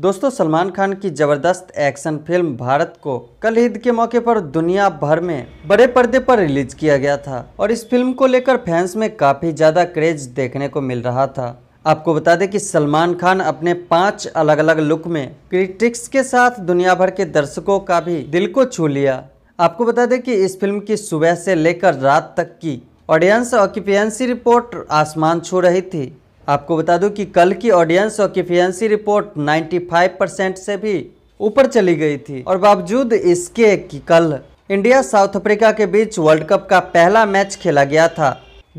दोस्तों सलमान खान की ज़बरदस्त एक्शन फिल्म भारत को कल ईद के मौके पर दुनिया भर में बड़े पर्दे पर रिलीज किया गया था और इस फिल्म को लेकर फैंस में काफ़ी ज़्यादा क्रेज देखने को मिल रहा था आपको बता दें कि सलमान खान अपने पांच अलग अलग लुक में क्रिटिक्स के साथ दुनिया भर के दर्शकों का भी दिल को छू लिया आपको बता दें कि इस फिल्म की सुबह से लेकर रात तक की ऑडियंस ऑक्यूपेंसी रिपोर्ट आसमान छू रही थी आपको बता दूं कि कल की ऑडियंस ऑक्यूपेंसी रिपोर्ट 95 परसेंट से भी ऊपर चली गई थी और बावजूद इसके कि कल इंडिया साउथ अफ्रीका के बीच वर्ल्ड कप का पहला मैच खेला गया था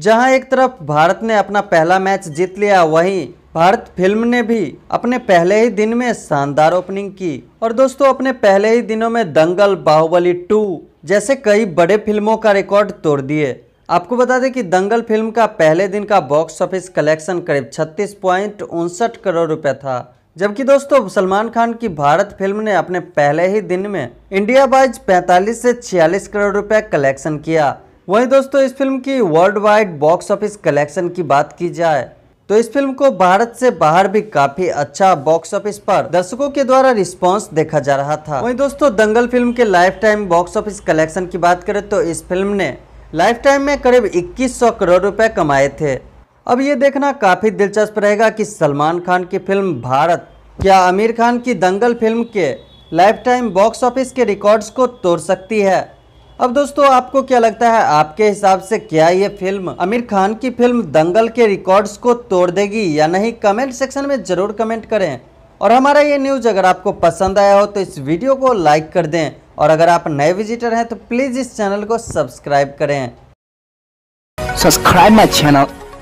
जहां एक तरफ भारत ने अपना पहला मैच जीत लिया वहीं भारत फिल्म ने भी अपने पहले ही दिन में शानदार ओपनिंग की और दोस्तों अपने पहले ही दिनों में दंगल बाहुबली टू जैसे कई बड़े फिल्मों का रिकॉर्ड तोड़ दिए आपको बता दें कि दंगल फिल्म का पहले दिन का बॉक्स ऑफिस कलेक्शन करीब छत्तीस पॉइंट उनसठ करोड़ रुपए था जबकि दोस्तों सलमान खान की भारत फिल्म ने अपने पहले ही दिन में इंडिया वाइज 45 से 46 करोड़ रुपए कलेक्शन किया वहीं दोस्तों इस फिल्म की world wide box office collection की बात की जाए तो इस फिल्म को भारत से बाहर भी काफी अच्छा बॉक्स ऑफिस पर दर्शकों के द्वारा रिस्पांस देखा जा रहा था वहीं दोस्तों दंगल फिल्म के lifetime box office collection की बात करें तो इस फिल्म ने लाइफ टाइम में करीब 2100 करोड़ रुपए कमाए थे अब ये देखना काफ़ी दिलचस्प रहेगा कि सलमान खान की फिल्म भारत क्या आमिर खान की दंगल फिल्म के लाइफ टाइम बॉक्स ऑफिस के रिकॉर्ड्स को तोड़ सकती है अब दोस्तों आपको क्या लगता है आपके हिसाब से क्या ये फिल्म आमिर खान की फिल्म दंगल के रिकॉर्ड्स को तोड़ देगी या नहीं कमेंट सेक्शन में ज़रूर कमेंट करें और हमारा ये न्यूज़ अगर आपको पसंद आया हो तो इस वीडियो को लाइक कर दें और अगर आप नए विजिटर हैं तो प्लीज़ इस चैनल को सब्सक्राइब करें सब्सक्राइब माई चैनल